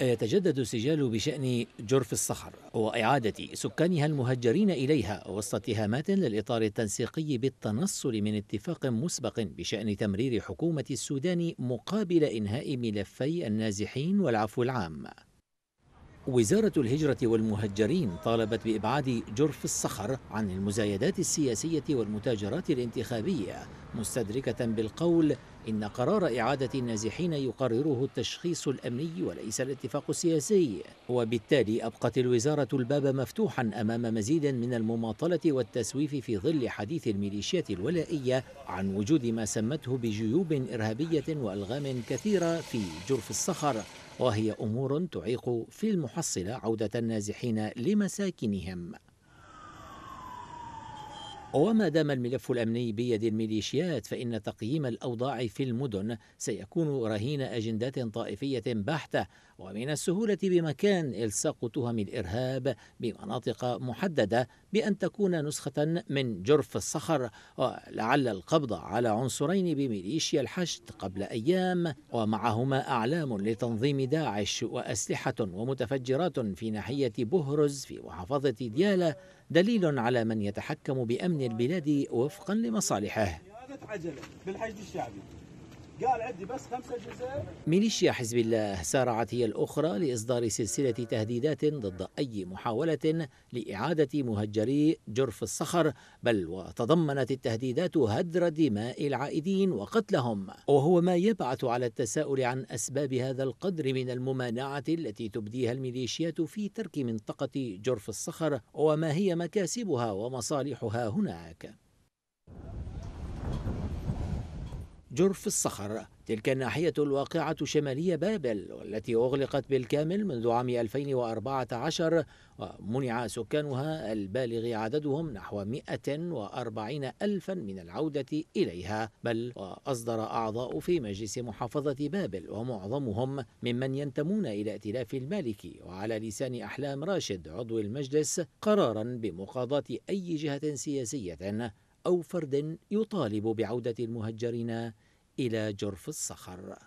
يتجدد السجال بشأن جرف الصخر وإعادة سكانها المهجرين إليها وسط اتهامات للإطار التنسيقي بالتنصل من اتفاق مسبق بشأن تمرير حكومة السودان مقابل إنهاء ملفي النازحين والعفو العام وزارة الهجرة والمهجرين طالبت بإبعاد جرف الصخر عن المزايدات السياسية والمتاجرات الانتخابية مستدركة بالقول إن قرار إعادة النازحين يقرره التشخيص الأمني وليس الاتفاق السياسي وبالتالي أبقت الوزارة الباب مفتوحا أمام مزيد من المماطلة والتسويف في ظل حديث الميليشيات الولائية عن وجود ما سمته بجيوب إرهابية وألغام كثيرة في جرف الصخر وهي أمور تعيق في المحصلة عودة النازحين لمساكنهم وما دام الملف الامني بيد الميليشيات فان تقييم الاوضاع في المدن سيكون رهين اجندات طائفيه بحته ومن السهوله بمكان الصاق تهم الارهاب بمناطق محدده بان تكون نسخه من جرف الصخر ولعل القبض على عنصرين بميليشيا الحشد قبل ايام ومعهما اعلام لتنظيم داعش واسلحه ومتفجرات في ناحيه بهرز في محافظه دياله دليل على من يتحكم بامن البلاد وفقا لمصالحه عجلة بالحشد الشعبي قال عندي بس خمسة ميليشيا حزب الله سارعت هي الأخرى لإصدار سلسلة تهديدات ضد أي محاولة لإعادة مهجري جرف الصخر بل وتضمنت التهديدات هدر دماء العائدين وقتلهم وهو ما يبعث على التساؤل عن أسباب هذا القدر من الممانعة التي تبديها الميليشيات في ترك منطقة جرف الصخر وما هي مكاسبها ومصالحها هناك جرف الصخر تلك الناحية الواقعة شمالي بابل والتي أغلقت بالكامل منذ عام 2014 ومنع سكانها البالغ عددهم نحو 140 ألفا من العودة إليها بل وأصدر أعضاء في مجلس محافظة بابل ومعظمهم ممن ينتمون إلى ائتلاف المالكي وعلى لسان أحلام راشد عضو المجلس قرارا بمقاضاة أي جهة سياسية أو فرد يطالب بعودة المهجرين إلى جرف الصخر